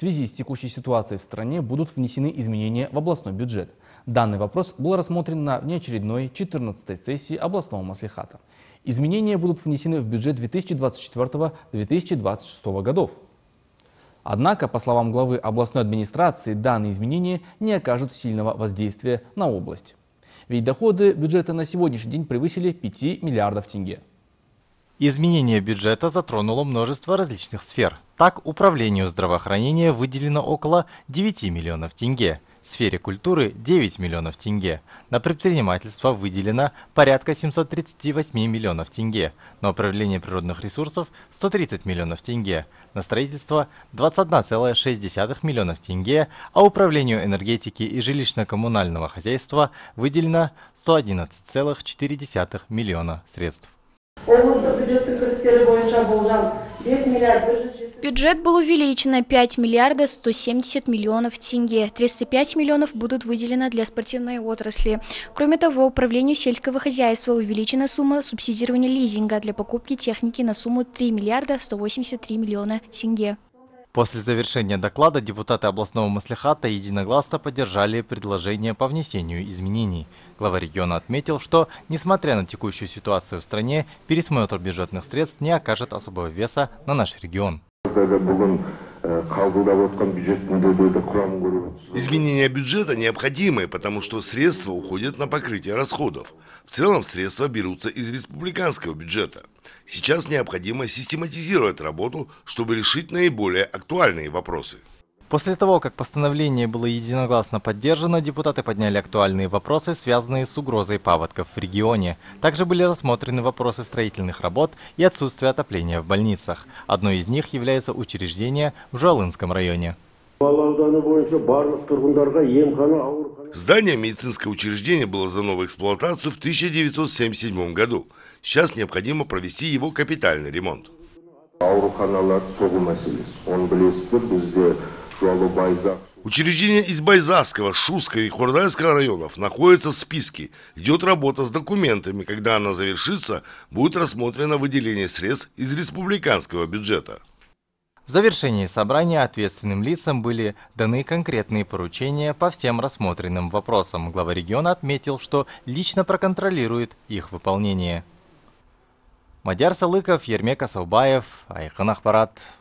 В связи с текущей ситуацией в стране будут внесены изменения в областной бюджет. Данный вопрос был рассмотрен на внеочередной 14-й сессии областного маслихата. Изменения будут внесены в бюджет 2024-2026 годов. Однако, по словам главы областной администрации, данные изменения не окажут сильного воздействия на область. Ведь доходы бюджета на сегодняшний день превысили 5 миллиардов тенге. Изменение бюджета затронуло множество различных сфер – так, управлению здравоохранения выделено около 9 миллионов тенге, в сфере культуры 9 миллионов тенге, на предпринимательство выделено порядка 738 миллионов тенге, на управление природных ресурсов 130 миллионов тенге, на строительство 21,6 миллионов тенге, а управлению энергетики и жилищно-коммунального хозяйства выделено 111,4 миллиона средств. 5 миллиард Бюджет был увеличен на 5 миллиарда 170 миллионов тенге. 35 миллионов будут выделены для спортивной отрасли. Кроме того, управлению сельского хозяйства увеличена сумма субсидирования лизинга для покупки техники на сумму 3 миллиарда 183 миллиона тенге. После завершения доклада депутаты областного маслихата единогласно поддержали предложение по внесению изменений. Глава региона отметил, что, несмотря на текущую ситуацию в стране, пересмотр бюджетных средств не окажет особого веса на наш регион. Изменения бюджета необходимы, потому что средства уходят на покрытие расходов. В целом средства берутся из республиканского бюджета. Сейчас необходимо систематизировать работу, чтобы решить наиболее актуальные вопросы. После того, как постановление было единогласно поддержано, депутаты подняли актуальные вопросы, связанные с угрозой паводков в регионе. Также были рассмотрены вопросы строительных работ и отсутствия отопления в больницах. Одно из них является учреждение в Жуалынском районе. Здание медицинского учреждения было сдано в эксплуатацию в 1977 году. Сейчас необходимо провести его капитальный ремонт. Учреждения из Байзакского, Шуского и Хурдайского районов находятся в списке. Идет работа с документами. Когда она завершится, будет рассмотрено выделение средств из республиканского бюджета. В завершении собрания ответственным лицам были даны конкретные поручения по всем рассмотренным вопросам. Глава региона отметил, что лично проконтролирует их выполнение. Мадяр Салыков, Ермек Асалбаев, Айхан Ахпарат.